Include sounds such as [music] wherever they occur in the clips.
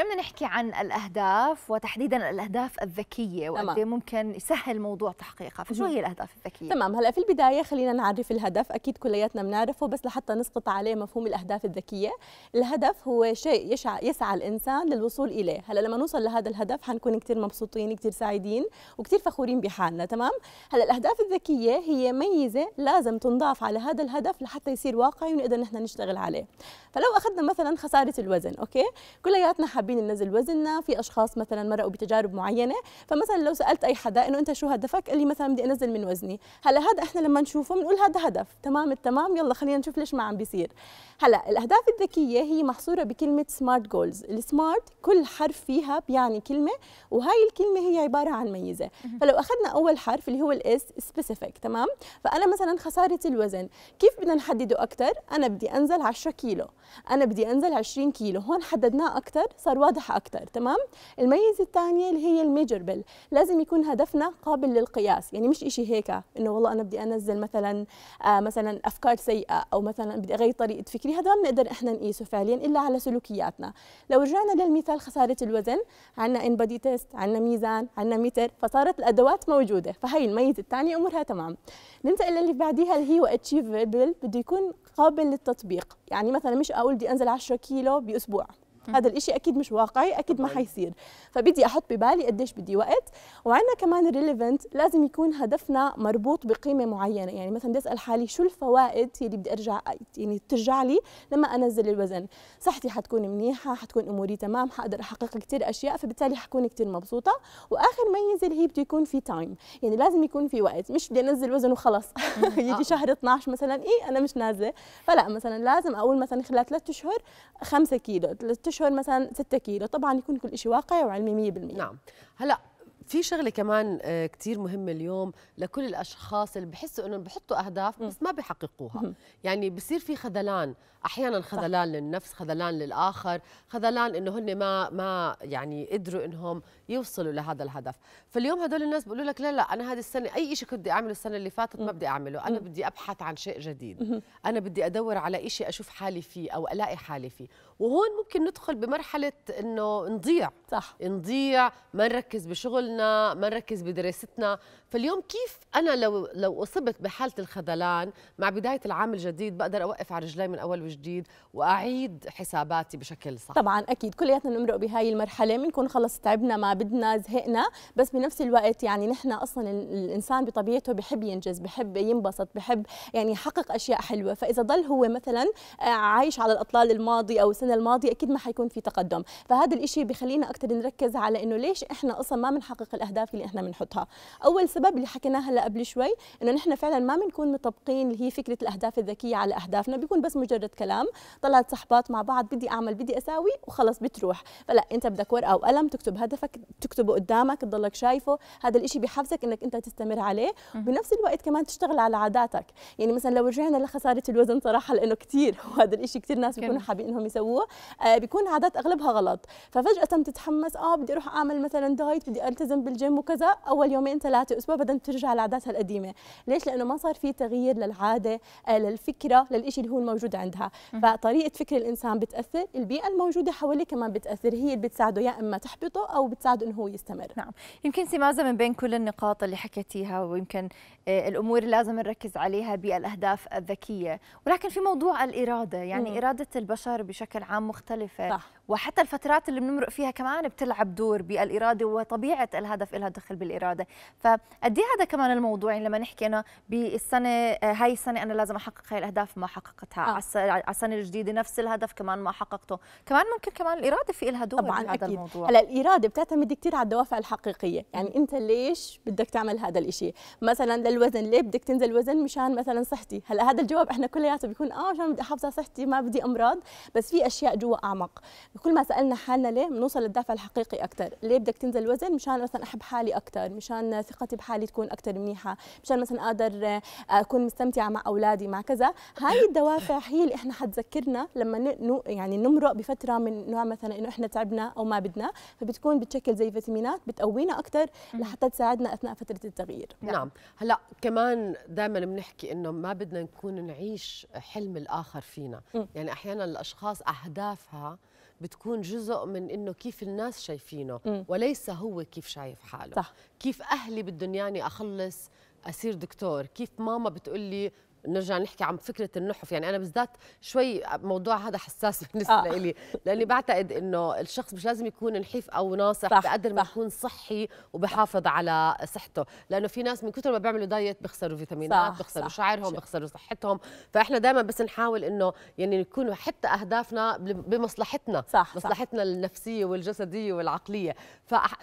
بدنا نحكي عن الأهداف وتحديدا الأهداف الذكية وقد إيه ممكن يسهل موضوع تحقيقها، فشو هي الأهداف الذكية؟ تمام هلا في البداية خلينا نعرف الهدف، أكيد كلياتنا بنعرفه بس لحتى نسقط عليه مفهوم الأهداف الذكية، الهدف هو شيء يشع... يسعى الإنسان للوصول إليه، هلا لما نوصل لهذا الهدف حنكون كثير مبسوطين، كثير سعيدين وكثير فخورين بحالنا، تمام؟ هلا الأهداف الذكية هي ميزة لازم تنضاف على هذا الهدف لحتى يصير واقعي ونقدر نحن نشتغل عليه. فلو أخذنا مثلا خسارة الوزن، أوكي؟ كلياتنا حابين ننزل وزننا في اشخاص مثلا مرقوا بتجارب معينه فمثلا لو سالت اي حدا انه انت شو هدفك قال لي مثلا بدي انزل من وزني هلا هذا احنا لما نشوفه بنقول هذا هدف تمام التمام يلا خلينا نشوف ليش ما عم بيصير هلا الاهداف الذكيه هي محصوره بكلمه سمارت جولز السمارت كل حرف فيها بيعني كلمه وهاي الكلمه هي عباره عن ميزه فلو اخذنا اول حرف اللي هو الاس سبيسيفيك تمام فانا مثلا خساره الوزن كيف بدنا نحدده اكثر انا بدي انزل 10 كيلو انا بدي انزل 20 كيلو هون حددناه اكثر صار صار واضح أكثر تمام الميزة الثانية اللي هي الميجربل لازم يكون هدفنا قابل للقياس يعني مش إشي هيك إنه والله أنا بدي أنزل مثلا آه مثلا أفكار سيئة أو مثلا بدي أغير طريقة فكري هذا ما بنقدر إحنا نقيسه فعليا إلا على سلوكياتنا لو رجعنا للمثال خسارة الوزن عندنا إن بادي تيست عندنا ميزان عندنا متر فصارت الأدوات موجودة فهي الميزة الثانية أمورها تمام ننتقل للي بعديها اللي هي اتشيفبل بده يكون قابل للتطبيق يعني مثلا مش اقول بدي انزل 10 كيلو باسبوع هذا الإشي أكيد مش واقعي أكيد ما حيصير فبدي أحط ببالي قديش بدي وقت وعندنا كمان ريليفنت لازم يكون هدفنا مربوط بقيمة معينة يعني مثلا بدي أسأل حالي شو الفوائد يلي بدي أرجع يعني ترجع لي لما أنزل الوزن صحتي حتكون منيحة حتكون أموري تمام حقدر أحقق كثير أشياء فبالتالي حكون كثير مبسوطة وآخر ميزة اللي هي بده يكون في تايم يعني لازم يكون في وقت مش بدي أنزل وزن وخلص [laughs] آه. يجي شهر 12 مثلا إيه أنا مش نازلة فلا مثلا لازم أقول مثلا خلال ثلاث أشهر 5 كيلو ثلاث اشهر مثلا 6 كيلو طبعا يكون كل شيء واقعي وعلمي 100% نعم هلا في شغله كمان آه، كثير مهمه اليوم لكل الاشخاص اللي بحسوا انهم بحطوا اهداف بس ما بيحققوها يعني بصير في خذلان احيانا خذلان صح. للنفس خذلان للاخر خذلان انه هن ما ما يعني قدروا انهم يوصلوا لهذا الهدف فاليوم هدول الناس بيقولوا لك لا لا انا هذه السنه اي شيء كنت بدي اعمله السنه اللي فاتت ما بدي اعمله انا بدي ابحث عن شيء جديد انا بدي ادور على شيء اشوف حالي فيه او الاقي حالي فيه وهون ممكن ندخل بمرحله انه نضيع صح نضيع ما نركز بشغل شغلنا ما نركز بدراستنا فاليوم كيف انا لو لو اصبت بحاله الخذلان مع بدايه العام الجديد بقدر اوقف على رجلي من اول وجديد واعيد حساباتي بشكل صح طبعا اكيد كلياتنا بنمرق بهاي المرحله بنكون خلص تعبنا ما بدنا زهقنا بس بنفس الوقت يعني نحن اصلا الانسان بطبيعته بحب ينجز بحب ينبسط بحب يعني يحقق اشياء حلوه فاذا ضل هو مثلا آه، عايش على الاطلال الماضي او السنه الماضيه اكيد ما حيكون في تقدم فهذا الشيء بخلينا اكثر نركز على انه ليش احنا اصلا ما بنحقق نحقق الاهداف اللي احنا بنحطها اول سبب اللي حكيناه هلا قبل شوي انه نحن فعلا ما بنكون مطبقين اللي هي فكره الاهداف الذكيه على اهدافنا بيكون بس مجرد كلام طلعت صحبات مع بعض بدي اعمل بدي اساوي وخلص بتروح فلا انت بدك ورقه وقلم تكتب هدفك تكتبه قدامك تضلك شايفه هذا الشيء بحفزك انك انت تستمر عليه وبنفس الوقت كمان تشتغل على عاداتك يعني مثلا لو رجعنا لخساره الوزن صراحه لانه كثير [laughs] وهذا الشيء كثير ناس بيكونوا حابين انهم يسووه آه بيكون عادات اغلبها غلط ففجاه تتحمس اه بدي اروح اعمل مثلا دايت بدي التزم التزم بالجيم وكذا اول يومين ثلاثه اسبوع بعدين ترجع لعاداتها القديمه ليش لانه ما صار في تغيير للعاده آه، للفكره للشيء اللي هو الموجود عندها فطريقه فكر الانسان بتاثر البيئه الموجوده حواليه كمان بتاثر هي اللي بتساعده يا اما تحبطه او بتساعده انه هو يستمر نعم يمكن سمازه من بين كل النقاط اللي حكيتيها ويمكن آه، الامور اللي لازم نركز عليها بالاهداف الذكيه ولكن في موضوع الاراده يعني م. اراده البشر بشكل عام مختلفه صح. وحتى الفترات اللي بنمرق فيها كمان بتلعب دور بالإرادة وطبيعة الهدف لها دخل بالإرادة فقد إيه هذا كمان الموضوع يعني لما نحكي أنا بالسنة آه، هاي السنة أنا لازم أحقق هاي الأهداف ما حققتها آه. على السنة الجديدة نفس الهدف كمان ما حققته كمان ممكن كمان الإرادة في لها دور طبعا أكيد. الموضوع هلا الإرادة بتعتمد كثير على الدوافع الحقيقية يعني أنت ليش بدك تعمل هذا الشيء مثلا للوزن ليه بدك تنزل وزن مشان مثلا صحتي هلا هذا الجواب احنا كلياته بيكون اه مشان بدي احافظ على صحتي ما بدي امراض بس في اشياء جوا اعمق كل ما سالنا حالنا ليه بنوصل للدافع الحقيقي اكثر ليه بدك تنزل وزن مشان مثلا احب حالي اكثر مشان ثقتي بحالي تكون اكثر منيحه مشان مثلا اقدر آه، اكون مستمتعه مع اولادي مع كذا هاي [laughs] الدوافع هي اللي احنا حتذكرنا لما يعني نمرق بفتره من نوع مثلا انه احنا تعبنا او ما بدنا فبتكون بتشكل زي فيتامينات بتقوينا اكثر لحتى تساعدنا اثناء فتره التغيير نعم, نعم. هلا كمان دائما بنحكي انه ما بدنا نكون نعيش حلم الاخر فينا يعني احيانا الاشخاص اهدافها بتكون جزء من انه كيف الناس شايفينه م. وليس هو كيف شايف حاله صح. كيف اهلي بدهم ياني اخلص اصير دكتور كيف ماما بتقول لي نرجع نحكي عن فكره النحف يعني انا بالذات شوي موضوع هذا حساس [laughs] بالنسبه آه. لي لاني بعتقد انه الشخص مش لازم يكون نحيف او ناصح صح بقدر ما يكون صحي وبحافظ على صحته لانه في ناس من كثر ما بيعملوا دايت بيخسروا فيتامينات بيخسروا شعرهم بيخسروا صحتهم فاحنا دائما بس نحاول انه يعني نكون حتى اهدافنا بمصلحتنا صح مصلحتنا صح. النفسيه والجسديه والعقليه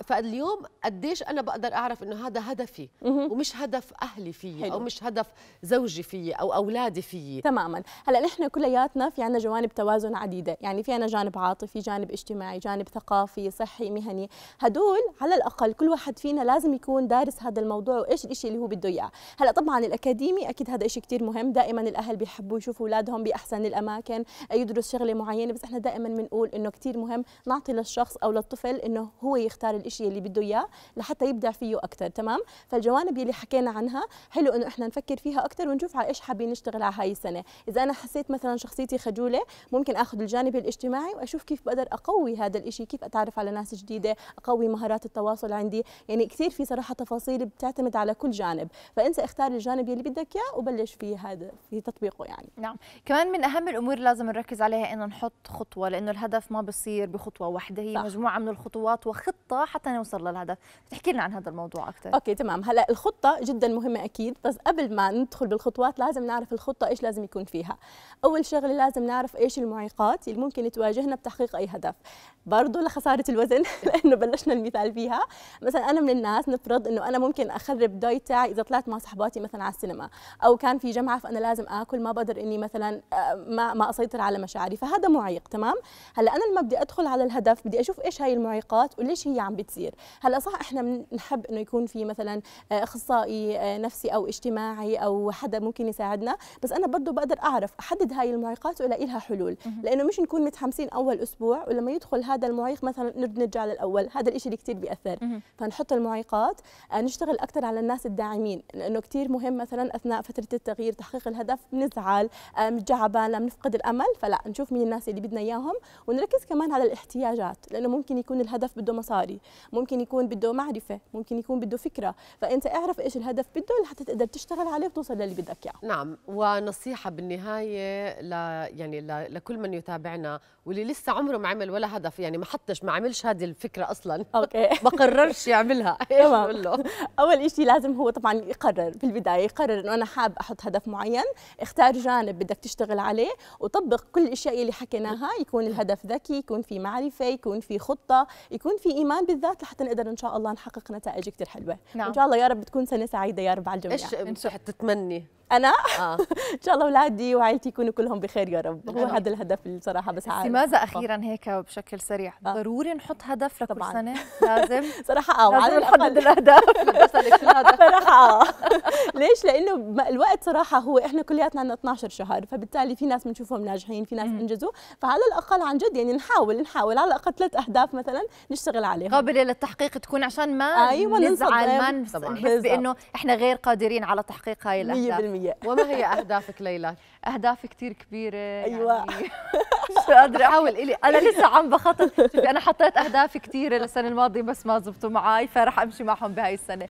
فاليوم قديش انا بقدر اعرف انه هذا هدفي ومش هدف اهلي فيه حلو. او مش هدف زوجي فيه فيي او اولادي فيي تماما هلا نحن كلياتنا في عندنا جوانب توازن عديده يعني في عندنا جانب عاطفي جانب اجتماعي جانب ثقافي صحي مهني هدول على الاقل كل واحد فينا لازم يكون دارس هذا الموضوع وايش الشيء اللي هو بده اياه هلا طبعا الاكاديمي اكيد هذا شيء كثير مهم دائما الاهل بيحبوا يشوفوا اولادهم باحسن الاماكن يدرس شغله معينه بس احنا دائما بنقول انه كثير مهم نعطي للشخص او للطفل انه هو يختار الشيء اللي بده اياه لحتى يبدع فيه اكثر تمام فالجوانب اللي حكينا عنها حلو انه احنا نفكر فيها اكثر ونشوف على ايش حابين نشتغل على هاي السنه اذا انا حسيت مثلا شخصيتي خجوله ممكن اخذ الجانب الاجتماعي واشوف كيف بقدر اقوي هذا الشيء كيف اتعرف على ناس جديده اقوي مهارات التواصل عندي يعني كثير في صراحه تفاصيل بتعتمد على كل جانب فانت اختار الجانب اللي بدك اياه وبلش فيه هذا في تطبيقه يعني نعم كمان من اهم الامور لازم نركز عليها انه نحط خطوه لانه الهدف ما بصير بخطوه واحده هي صح. مجموعه من الخطوات وخطه حتى نوصل للهدف بتحكي لنا عن هذا الموضوع اكثر اوكي تمام هلا الخطه جدا مهمه اكيد بس قبل ما ندخل بالخطوات لازم لازم نعرف الخطه ايش لازم يكون فيها اول شغله لازم نعرف ايش المعيقات اللي ممكن تواجهنا بتحقيق اي هدف برضه لخساره الوزن [laughs] لانه بلشنا المثال فيها مثلا انا من الناس نفرض انه انا ممكن اخرب دايت تاعي اذا طلعت مع صحباتي مثلا على السينما او كان في جمعه فانا لازم اكل ما بقدر اني مثلا آه، ما ما اسيطر على مشاعري فهذا معيق تمام هلا انا لما بدي ادخل على الهدف بدي اشوف ايش هاي المعيقات وليش هي عم بتصير هلا صح احنا بنحب انه يكون في مثلا آه، اخصائي آه، نفسي او اجتماعي او حدا ممكن يساعدنا بس انا برضه بقدر اعرف احدد هاي المعيقات والاقي لها حلول لانه مش نكون متحمسين اول اسبوع ولما يدخل هذا المعيق مثلا نرجع للاول هذا الشيء اللي كثير بياثر فنحط المعيقات آه، نشتغل اكثر على الناس الداعمين لانه كثير مهم مثلا اثناء فتره التغيير تحقيق الهدف نزعل آه، متجعبان بنفقد الامل فلا نشوف مين الناس اللي بدنا اياهم ونركز كمان على الاحتياجات لانه ممكن يكون الهدف بده مصاري ممكن يكون بده معرفه ممكن يكون بده فكره فانت اعرف ايش الهدف بده لحتى تقدر تشتغل عليه وتوصل للي بدك اياه نعم ونصيحة بالنهاية ل يعني ل... لكل من يتابعنا واللي لسه عمره ما عمل ولا هدف يعني ما حطش ما عملش هذه الفكرة أصلا أوكي [laughs] ما قررش يعملها [laughs] تمام أول شيء لازم هو طبعا يقرر في البداية يقرر إنه أنا حاب أحط هدف معين اختار جانب بدك تشتغل عليه وطبق كل الأشياء اللي حكيناها يكون الهدف ذكي يكون في معرفة يكون في خطة يكون في إيمان بالذات لحتى نقدر إن شاء الله نحقق نتائج كثير حلوة نعم. إن شاء الله يا رب تكون سنة سعيدة يا رب على الجميع إيش تتمني انا آه. [laughs] ان شاء الله اولادي وعائلتي يكونوا كلهم بخير يا رب هو هذا الهدف اللي بس عارف لماذا اخيرا هيك بشكل سريع آه. ضروري نحط هدف لكل طبعاً. سنه لازم [laughs] صراحه اه لازم نحدد الاهداف [laughs] صراحه اه ليش لانه الوقت صراحه هو احنا كلياتنا عندنا 12 شهر فبالتالي في ناس بنشوفهم ناجحين في ناس انجزوا فعلى الاقل عن جد يعني نحاول نحاول على الاقل ثلاث اهداف مثلا نشتغل عليها قابله للتحقيق تكون عشان ما أيوة نزعل ما نحس بانه احنا غير قادرين على تحقيق هاي الاهداف العالميه [laughs] وما هي اهدافك ليلى اهداف كتير كبيره ايوه يعني [laughs] مش قادره احاول الي انا لسه عم بخطط انا حطيت اهداف كتيرة للسنه الماضيه بس ما زبطوا معاي فرح امشي معهم بهاي السنه